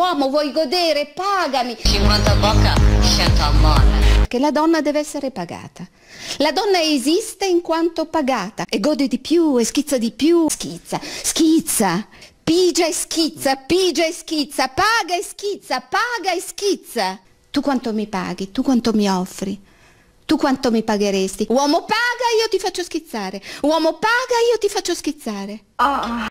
Uomo vuoi godere? Pagami! 50 bocca, 100 amore. Che la donna deve essere pagata. La donna esiste in quanto pagata e gode di più e schizza di più. Schizza, schizza, pigia e schizza, pigia e schizza, paga e schizza, paga e schizza. Tu quanto mi paghi? Tu quanto mi offri? Tu quanto mi pagheresti? Uomo paga, io ti faccio schizzare. Uomo paga, io ti faccio schizzare. Oh.